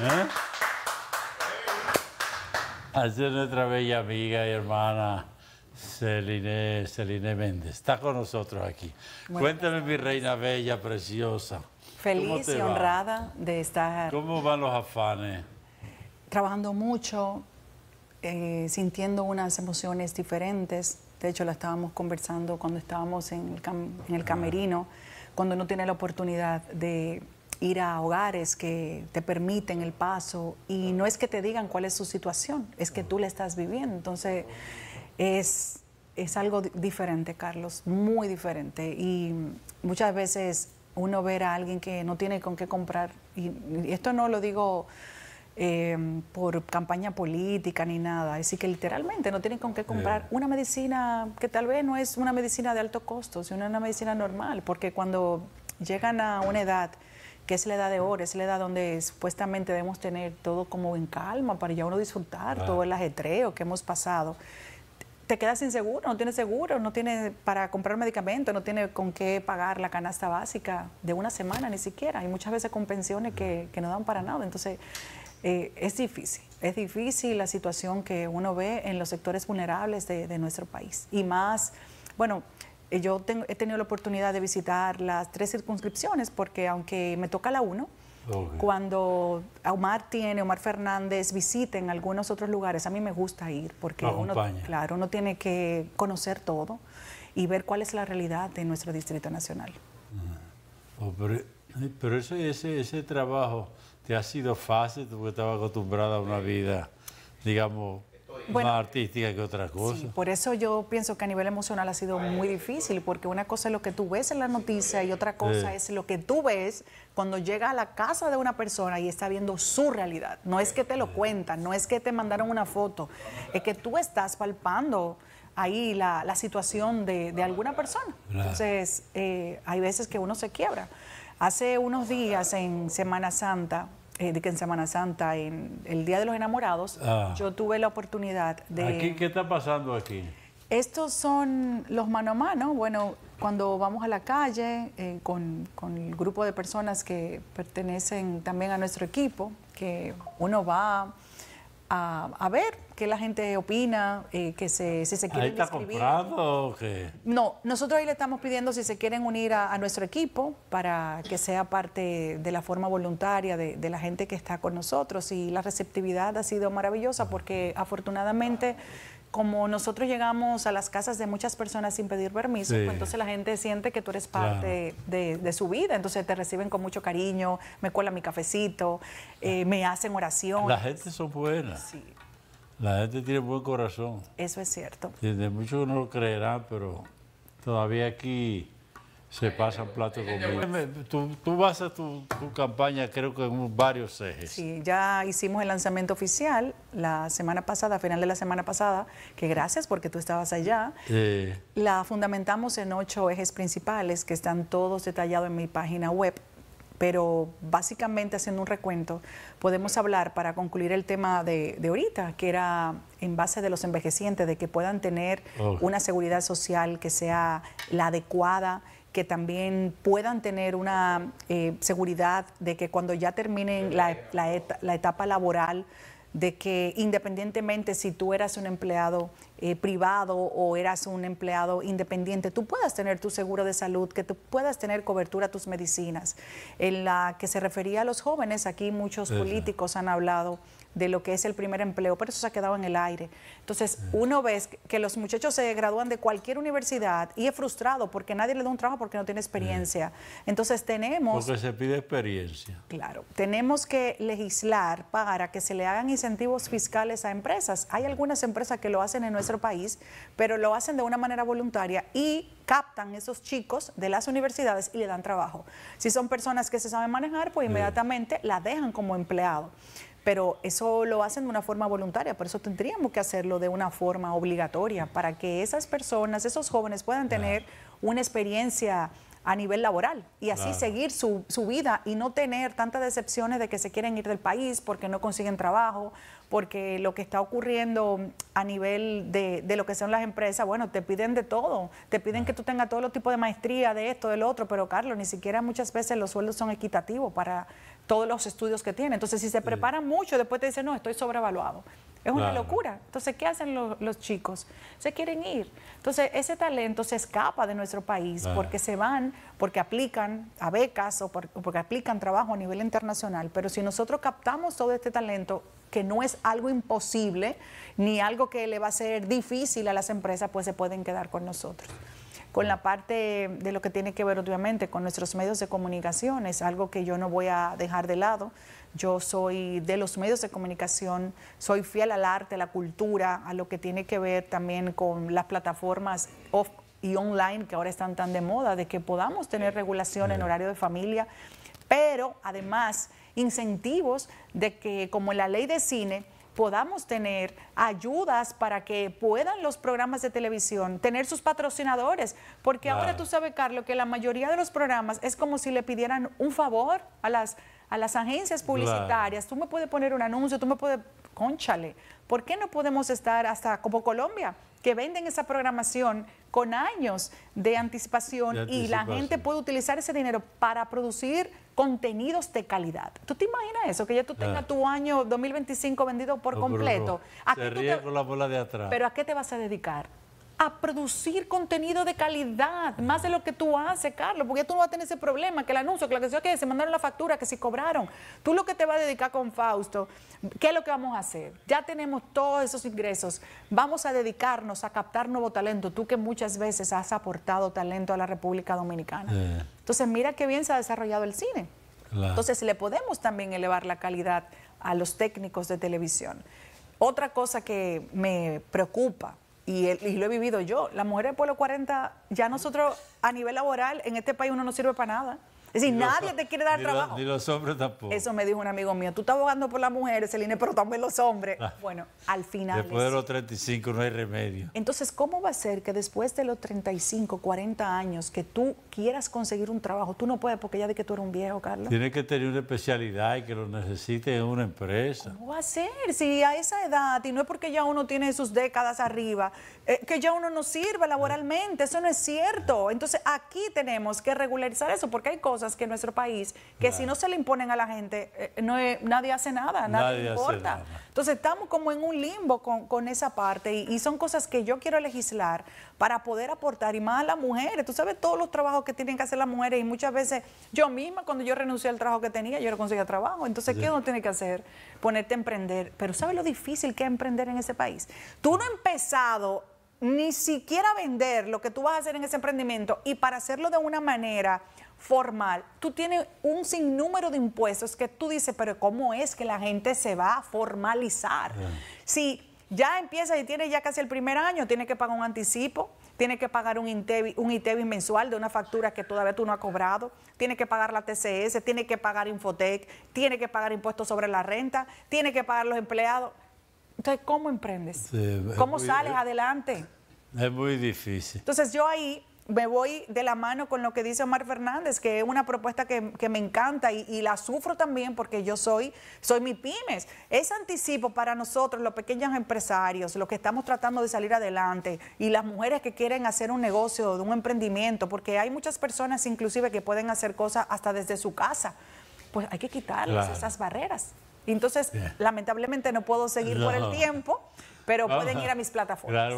¿Eh? ser nuestra bella amiga y hermana Celine, Celine Méndez. Está con nosotros aquí. Cuéntame, mi reina bella, preciosa. Feliz y honrada de estar. ¿Cómo van los afanes? Trabajando mucho, eh, sintiendo unas emociones diferentes. De hecho, la estábamos conversando cuando estábamos en el, camerino, cuando no tiene la oportunidad de ir a hogares que te permiten el paso y no es que te digan cuál es su situación, es que tú la estás viviendo. Entonces es, algo diferente, Carlos, muy diferente. Y muchas veces uno ver a alguien que no tiene con qué comprar, y, esto no lo digo... Em, por campaña política ni nada. es que literalmente no tienen con qué comprar eh. una medicina que tal vez no es una medicina de alto costo, sino una medicina normal, porque cuando llegan a una edad que es la edad de oro, es la edad donde supuestamente debemos tener todo como en calma para ya uno disfrutar todo el ajetreo que hemos pasado. Te quedas inseguro, no tienes seguro, no tienes para comprar medicamentos, no tienes con qué pagar la canasta básica de una semana ni siquiera. Hay muchas veces con pensiones que, que no dan para nada. Entonces, eh, es difícil. Es difícil la situación que uno ve en los sectores vulnerables de, de nuestro país. Y más, bueno, yo he tenido la oportunidad de visitar las tres circunscripciones porque aunque me toca la uno, cuando Omar tiene, Omar Fernández visita en algunos otros lugares, a mí me gusta ir porque uno, claro, uno tiene que conocer todo y ver cuál es la realidad de nuestro Distrito Nacional. Ah. Oh, pero, ese, ese, trabajo te ha sido fácil, porque acostumbrada a una vida, digamos, más artística que otras cosas. por eso yo pienso que a nivel emocional ha sido muy difícil, porque una cosa es lo que tú ves en la noticia y otra cosa es lo que tú ves cuando llega a la casa de una persona y está viendo su realidad. No es que te lo cuentan, no es que te mandaron una foto, es que tú estás palpando ahí la, situación de, alguna persona. Entonces, eh, hay veces que uno se quiebra. Hace unos días en Semana Santa, eh, de que en Semana Santa, en el Día de los Enamorados, ah. yo tuve la oportunidad de... Aquí, ¿Qué está pasando aquí? Estos son los mano a mano, bueno, cuando vamos a la calle eh, con, con, el grupo de personas que pertenecen también a nuestro equipo, que uno va a, ver qué la gente opina, eh, que se, si se quieren ¿Ahí está No, nosotros ahí le estamos pidiendo si se quieren unir a, nuestro equipo para que sea parte de la forma voluntaria de, de, la gente que está con nosotros. Y la receptividad ha sido maravillosa porque afortunadamente como nosotros llegamos a las casas de muchas personas sin pedir permiso, pues entonces la gente siente que tú eres parte de, su vida, entonces te reciben con mucho cariño, me cuelan mi cafecito, eh, me hacen oración. La gente son buenas. Sí. La gente tiene buen corazón. Eso es cierto. Desde muchos no lo creerán, pero todavía aquí se pasan plato conmigo. Tú, tú vas a tu, campaña, creo que en varios ejes. Sí, ya hicimos el lanzamiento oficial la semana pasada, a final de la semana pasada, que gracias porque tú estabas allá. Eh. La fundamentamos en ocho ejes principales que están todos detallados en mi página web. Pero básicamente, haciendo un recuento, podemos hablar para concluir el tema de, ahorita, que era en base de los envejecientes, de que puedan tener una seguridad social que sea la adecuada que también puedan tener una eh, seguridad de que cuando ya terminen la, la etapa laboral, de que independientemente si tú eras un empleado eh, privado o eras un empleado independiente, tú puedas tener tu seguro de salud, que tú puedas tener cobertura a tus medicinas. En la que se refería a los jóvenes, aquí muchos políticos han hablado de lo que es el primer empleo, pero eso se ha quedado en el aire. Entonces, uno ve que los muchachos se gradúan de cualquier universidad y es frustrado porque nadie le da un trabajo porque no tiene experiencia. Entonces, tenemos... Porque se pide experiencia. Claro, tenemos que legislar para que se le hagan incentivos fiscales a empresas. Hay algunas empresas que lo hacen en nuestra país, pero lo hacen de una manera voluntaria y captan esos chicos de las universidades y le dan trabajo. Si son personas que se saben manejar, pues mm. inmediatamente la dejan como empleado pero eso lo hacen de una forma voluntaria, por eso tendríamos que hacerlo de una forma obligatoria, para que esas personas, esos jóvenes puedan tener una experiencia a nivel laboral y así seguir su, su, vida y no tener tantas decepciones de que se quieren ir del país porque no consiguen trabajo, porque lo que está ocurriendo a nivel de, de lo que son las empresas, bueno, te piden de todo, te piden que tú tengas todo los tipos de maestría, de esto, del otro, pero Carlos, ni siquiera muchas veces los sueldos son equitativos para todos los estudios que tiene. Entonces, si se preparan mucho, después te dicen, no, estoy sobrevaluado. Es una locura. Entonces, ¿qué hacen los chicos? Se quieren ir. Entonces, ese talento se escapa de nuestro país porque se van, porque aplican a becas o porque aplican trabajo a nivel internacional. Pero si nosotros captamos todo este talento, que no es algo imposible ni algo que le va a ser difícil a las empresas, pues se pueden quedar con nosotros con la parte de lo que tiene que ver obviamente con nuestros medios de comunicación, es algo que yo no voy a dejar de lado. Yo soy de los medios de comunicación, soy fiel al arte, a la cultura, a lo que tiene que ver también con las plataformas off y online que ahora están tan de moda, de que podamos tener regulación en horario de familia, pero además incentivos de que como la ley de cine, podamos tener ayudas para que puedan los programas de televisión tener sus patrocinadores, porque ahora tú sabes, Carlos, que la mayoría de los programas es como si le pidieran un favor a las, a las agencias publicitarias. Tú me puedes poner un anuncio, tú me puedes, conchale, ¿Por qué no podemos estar hasta como Colombia, que venden esa programación con años de anticipación, y la gente puede utilizar ese dinero para producir contenidos de calidad. ¿Tú te imaginas eso? Que ya tú tengas tu año 2025 vendido por completo. Se la bola de atrás. Pero ¿a qué te vas a dedicar? a producir contenido de calidad, más de lo que tú haces, Carlos, porque tú no vas a tener ese problema, que el anuncio, que la que que se mandaron la factura, que si cobraron. Tú lo que te vas a dedicar con Fausto, ¿qué es lo que vamos a hacer? Ya tenemos todos esos ingresos, vamos a dedicarnos a captar nuevo talento, tú que muchas veces has aportado talento a la República Dominicana. Entonces, mira qué bien se ha desarrollado el cine. Entonces, le podemos también elevar la calidad a los técnicos de televisión. Otra cosa que me preocupa y, y, lo he vivido yo. Las mujeres de pueblo 40, ya nosotros a nivel laboral en este país uno no sirve para nada. Es decir, nadie te quiere dar trabajo. ni los hombres tampoco. Eso me dijo un amigo mío. Tú estás abogando por las mujeres, Celine, pero también los hombres. Ah. bueno, al final. Después de los 35 no hay remedio. Entonces, ¿cómo va a ser que después de los 35, 40 años, que tú quieras conseguir un trabajo, tú no puedes porque ya de que tú eres un viejo, Carlos? Tienes que tener una especialidad y que lo necesite en una empresa. ¿Cómo va a ser? Si a esa edad, y no es porque ya uno tiene sus décadas arriba, eh, que ya uno no sirva laboralmente. Eso no es cierto. Entonces, aquí tenemos que regularizar eso porque hay cosas que en nuestro país, que si no se le imponen a la gente, eh, no, nadie hace nada, nadie, importa. Entonces estamos como en un limbo con, esa parte y, son cosas que yo quiero legislar para poder aportar y más a las mujeres. Tú sabes todos los trabajos que tienen que hacer las mujeres y muchas veces yo misma cuando yo renuncié al trabajo que tenía, yo no conseguía trabajo. Entonces, ¿qué uno tiene que hacer? Ponerte a emprender. Pero ¿sabes lo difícil que es emprender en ese país? Tú no has empezado ni siquiera vender lo que tú vas a hacer en ese emprendimiento y para hacerlo de una manera formal, tú tienes un sinnúmero de impuestos que tú dices, pero ¿cómo es que la gente se va a formalizar? Si ya empieza y tiene ya casi el primer año, tiene que pagar un anticipo, tiene que pagar un ITB un mensual de una factura que todavía tú no has cobrado, tiene que pagar la TCS, tiene que pagar Infotec, tiene que pagar impuestos sobre la renta, tiene que pagar los empleados. Entonces, ¿cómo emprendes? ¿Cómo sales adelante? Es muy difícil. Entonces, yo ahí me voy de la mano con lo que dice Omar Fernández, que es una propuesta que, me encanta y, la sufro también porque yo soy, soy mi pymes. Ese anticipo para nosotros, los pequeños empresarios, los que estamos tratando de salir adelante y las mujeres que quieren hacer un negocio, de un emprendimiento, porque hay muchas personas inclusive que pueden hacer cosas hasta desde su casa, pues hay que quitarles esas barreras. Entonces, lamentablemente no puedo seguir por el tiempo, pero pueden ir a mis plataformas.